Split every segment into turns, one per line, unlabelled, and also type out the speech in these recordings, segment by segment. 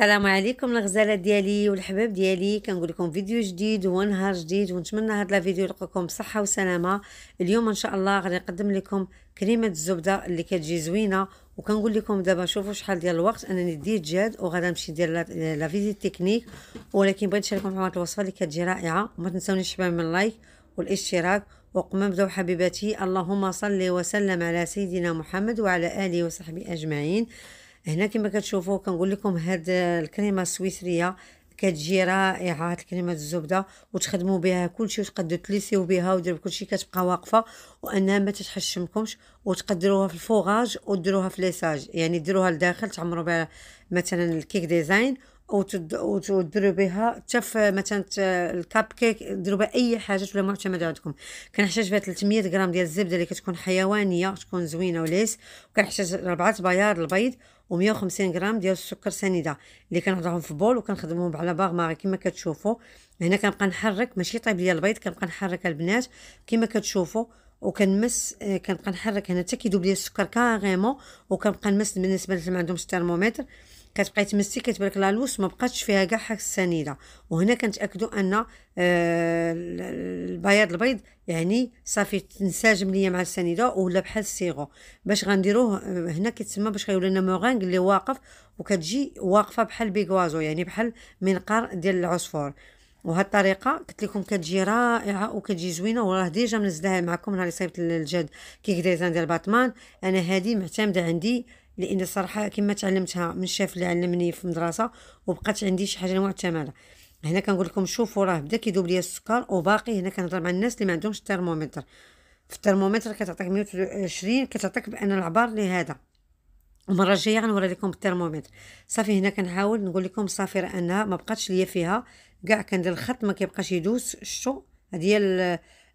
السلام عليكم الغزاله ديالي والحباب ديالي كنقول لكم فيديو جديد ونهار نهار جديد ونتمنى هاد الفيديو يلقاكم بصحه وسلامه اليوم ان شاء الله غادي نقدم لكم كريمه الزبده اللي كتجي زوينه وكنقول لكم دابا شوفوا شحال ديال الوقت انني ديت جاد وغادا نمشي ندير لا فيزيت تكنيك ولكن بغيت نشارككم معكم الوصفه اللي كتجي رائعه وما تنساونيش شباب من اللايك والاشتراك وقم نبداو حبيباتي اللهم صل وسلم على سيدنا محمد وعلى اله وصحبه اجمعين هنا كما كتشوفوا كنقول لكم هاد الكريمه السويسريه كتجي رائعه هاد كريمه الزبده وتخدموا بها كلشي وتقدروا تليسيو بها وديروا كلشي كتبقى واقفه وانها ما تتحشمكمش وتقدروها في الفوغاج وديروها في ليساج يعني ديروها لداخل تعمروا بها مثلا الكيك ديزاين وتديروا بها حتى مثلا الكاب كيك ديروا بها اي حاجه ولا معتمده عندكم كنحتاج فيها 300 غرام ديال الزبده اللي كتكون حيوانيه تكون زوينه وليس وكنحتاج ربعه بياض البيض و150 غرام ديال السكر سنيده اللي كنهضرهم في بول وكنخدمهم على باغ ماري كما كتشوفوا هنا كنبقى نحرك ماشي طيب ليا البيض كنبقى نحرك البنات كما كتشوفوا وكنمس آه، كنبقى نحرك هنا حتى كيذوب ليا السكر كاريمون وكنبقى نمس بالنسبه للي ما عندهمش الترمومتر كتبقاي تمسي كتبان لك لوس ما بقاتش فيها كاع حك السنيده وهنا كنتاكدوا ان آه، البياض البيض يعني صافي تنسجم ليا مع السنيده ولا بحال السيغو باش غنديروه آه، هنا كيتسمى باش غيولي لنا موغانغ اللي واقف وكتجي واقفه بحال بيغوازو يعني بحال منقار ديال العصفور وهاد الطريقه قلت لكم كتجي رائعه وكتجي زوينه وراه ديجا منزلها معكم نهار اللي صيفط الجد كيك ديزاين ديال باتمان انا هادي معتمده عندي لان الصراحه كما تعلمتها من الشاف اللي علمني في المدرسه وبقات عندي شي حاجه معتمده هنا كنقول لكم شوفوا راه بدا كيذوب ليا السكر وباقي هنا كنهضر مع الناس اللي ما عندهمش الترمومتر في الترمومتر كتعطيك 120 كتعطيك بان العبار لهذا المره الجايه غنوري لكم الترمومتر صافي هنا كنحاول نقول لكم صافي راه انها ما بقاتش ليا فيها كاع كندير الخط ما كيبقاش يدوس الشو هذه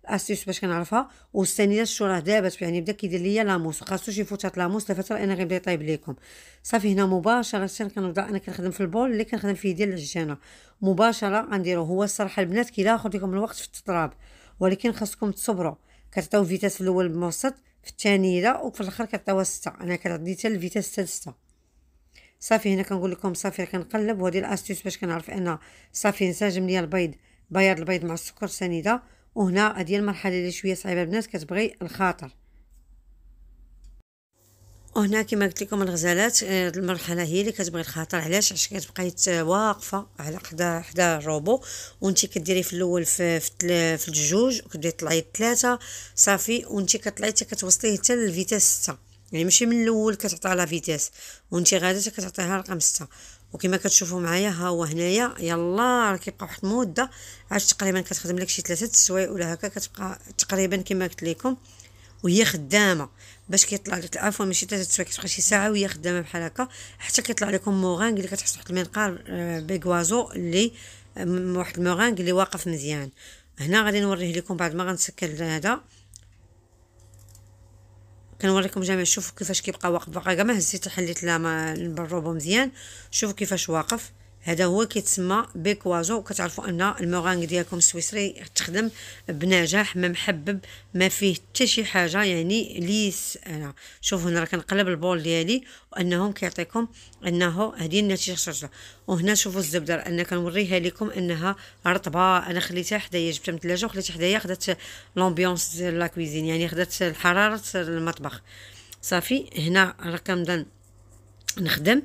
الاستيس باش كنعرفها والثانيه الشو راه دابت يعني بدا كيدير ليا لاموس خاصو يفوت هاد لاموس لفتره انا بدا يطيب ليكم صافي هنا مباشره كنبدا انا كنخدم في البول اللي كنخدم فيه ديال العجانه مباشره غنديرو هو الصراحه البنات كيلاخذ لكم الوقت في التطراب ولكن خاصكم تصبروا كتعطيو فيتاس الاول بموسط في الثانيه وفي الاخر كتعطيوها سته انا كتعطي حتى الفيتاس تال ستة صافي هنا كنقول لكم صافي كنقلب وهذه الاستيس باش كنعرف ان صافي نسجم ليا البيض بياض البيض مع السكر سنيده وهنا هذه المرحله اللي شويه صعيبه البنات كتبغي الخاطر وهنا كما قلت لكم الغزالات آه، المرحله هي اللي كتبغي الخاطر علاش عشان كتبقاي واقفه على حدا حدا الروبو وانت كديري في الاول في في, في الجوج وكتبداي طلعي الثلاثه صافي وانت كطلعي حتى كتوصلي حتى للفيتاس 6 يعني ماشي من الاول كتعطيها لا فيتاس وانت غاده كتعطيها رقم 6 وكما كتشوفوا معايا ها هو هنايا يلا راه كيبقى واحد المده عاد تقريبا كتخدم لك شي ثلاثه السوايع ولا هكا كتبقى تقريبا كما قلت لكم وهي خدامه باش كيطلع لك العفو ماشي ثلاثه السوايع كتبقى شي ساعه وهي خدامه بحال هكا حتى كيطلع لكم موغانغ اللي كتحس آه، آه، واحد المنقار بيغوازو اللي واحد الموغانغ اللي واقف مزيان هنا غادي نوريه لكم بعد ما غنسكر هذا كنوريكم جميع شوفوا كيفاش كيبقى واقف باقا كاع ما هزيت حليت لا ما البروبه مزيان شوفوا كيفاش واقف هذا هو كيتسمى بيكوازو كتعرفوا ان المغانغ ديالكم السويسري تخدم بنجاح ما محبب ما فيه حتى شي حاجه يعني ليس انا شوفوا هنا راه كنقلب البول ديالي وانهم كيعطيكم انه هذه النتيجه خرجت وهنا شوفوا الزبده انا كنوريها لكم انها رطبه انا خليتها حدايا جبتها من الثلاجه وخليتها حدايا خدات لومبيونس ديال لا يعني خدات حراره المطبخ صافي هنا راه كنبدا نخدم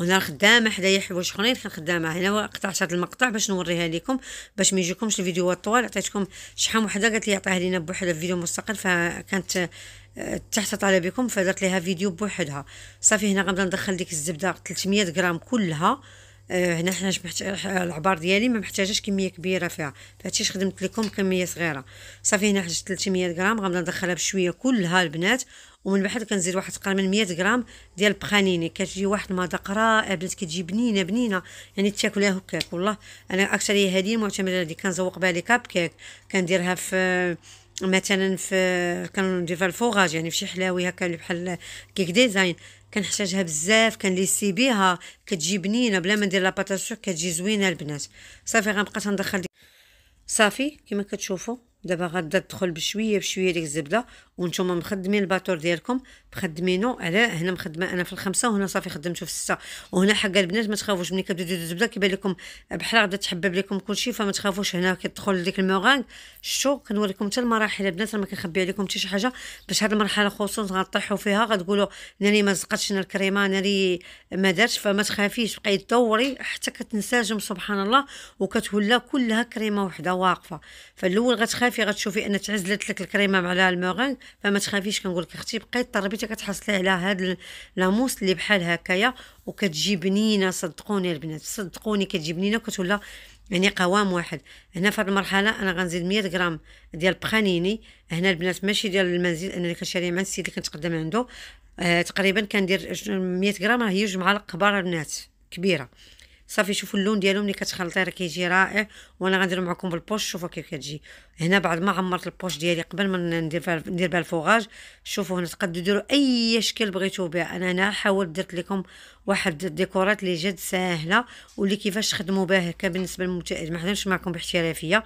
وهنا خدامه حدايا خرين شخرين خدامه هنا قطعت المقطع باش نوريها لكم باش ما يجيكمش الفيديوهات طوال عطيتكم شحال وحده قالت لي عطيها لينا بوحدها في فيديو مستقل فكانت آه، تحت طلبكم فدرت لها فيديو بوحدها صافي هنا غنبدا ندخل ديك الزبده 300 غرام كلها آه، هنا حنا آه، العبار ديالي ما محتاجاش كميه كبيره فيها فهادشي خدمت لكم كميه صغيره صافي هنا حجت 300 غرام غنبدا ندخلها بشويه كلها البنات ومن بعد كنزيد واحد تقريبا 100 غرام ديال بخانيني كتجي واحد المذاق رائع بنات كتجي بنينه بنينه يعني تاكلها هكاك والله انا اكثريه هذه المعتمده اللي كنزوق بها لي كاب كيك كنديرها في مثلا في كنديرها الفوغاج يعني في شي حلاوي هكا اللي بحال كيك ديزاين كنحتاجها بزاف كنليسي بيها كتجي بنينه بلا ما ندير لاباطاسور كتجي زوينه البنات صافي غنبقى تندخل صافي كما كتشوفوا دابا غادا تدخل بشويه بشويه ديك الزبده وانتم مخدمين الباتور ديالكم مخدمينو على هنا مخدمه انا في الخمسه وهنا صافي خدمته في السته وهنا حق البنات ما تخافوش ملي كتبدو الزبده كيبان لكم بحال غادا تحبب لكم كلشي فما تخافوش هنا كتدخل ديك الموغانغ شتو كنوريكم حتى المراحل البنات ما كنخبي عليكم حتى شي حاجه باش هاد المرحله خصوصا غطيحوا فيها غتقولوا ناري ما زقتش انا الكريمه ناري ما دارش فما تخافيش بقاي دوري حتى كتنسجم سبحان الله وكتولى كلها كريمه وحده واقفه فالاول غتخافي صافي غتشوفي ان تعزلت لك الكريمه مع الموغان فما تخافيش كنقول لك اختي بقاي طربيتي كتحصلي على هاد لاموس اللي بحال هكايا وكتجي بنينه صدقوني البنات صدقوني كتجي بنينه وكتولى يعني قوام واحد هنا في هذه المرحله انا غنزيد 100 غرام ديال بخانيني هنا البنات ماشي ديال المنزل انا اللي كنشري مع السيد اللي كنتقدم عنده آه تقريبا كندير 100 غرام راه هي جوج معالق كبار البنات كبيره صافي شوفوا اللون ديالو ملي كتخلطيه راه كيجي رائع وانا غندير معكم بالبوش شوفوا كيف كتجي هنا بعد ما عمرت البوش ديالي قبل ما ندير فيها ندير بها الفوغاج شوفوا هنا تقدروا ديروا اي شكل بغيتو بها انا هنا حاولت درت لكم واحد الديكورات اللي جد ساهله واللي كيفاش خدموا بها بالنسبه للمبتدئ ما حضرتش معكم باحترافيه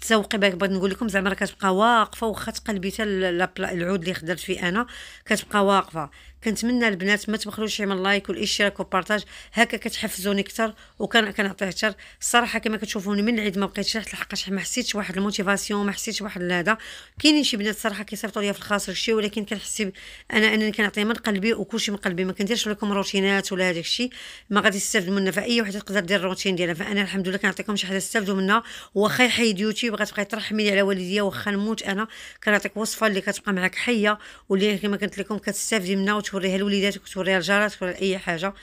تسوقي بالك بغيت نقول لكم زعما راه كتبقى واقفه واخا تقلبي حتى العود اللي خدرت فيه انا كتبقى واقفه كنتمنى البنات ما تبخلوش من اللايك والاشتراك وبارطاج هكا كتحفزوني اكثر وكان كنعطي اكثر الصراحه كما كتشوفوني من العيد ما بقيتش رحت لحقاش ما حسيتش واحد الموتيفاسيون ما حسيتش واحد هذا كاينين شي بنات صراحه كيصيفطوا ليا في الخاص شي ولكن كنحسي انا انني كنعطي من قلبي وكلشي من قلبي ما كنديرش لكم روتينات ولا هذاك الشيء ما غادي يستافدوا منا فاي وحده تقدر دير الروتين ديالها فانا الحمد لله كنعطيكم شي حاجه تستافدوا منها واخا يحيد يوتيوب غتبقى ترحمي على والديا واخا نموت انا كنعطيك وصفه اللي كتبقى معاك حيه واللي كما قلت لكم كتستافدي منها توريها لوليداتك توريها لجاراتك ولا اي حاجه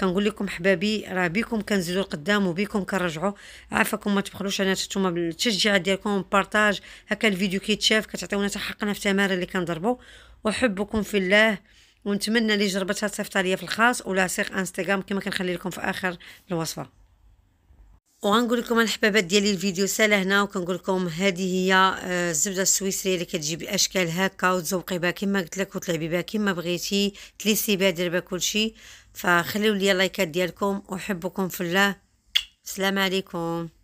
كنقول لكم حبابي راه بكم كنزيدو لقدام وبكم كنرجعوا عافاكم ما تبخلوش انا نتوما بالتشجيع ديالكم بارطاج هكا الفيديو كيتشاف كتعطيونا حقنا في التمارين اللي كنضربوا وحبكم في الله ونتمنى اللي جربتها تصيفط ليا في الخاص ولا سيق انستغرام كما كنخلي لكم في اخر الوصفه وغنقول لكم الحبابات ديالي الفيديو سالا هنا وكنقول لكم هذه هي آه، الزبده السويسريه اللي كتجي باشكال هكا وتزوقي بها كما قلت لك وتلعبي بها كما بغيتي تليسي بها دير بها كلشي فخليوا لي اللايكات ديالكم وحبكم في الله السلام عليكم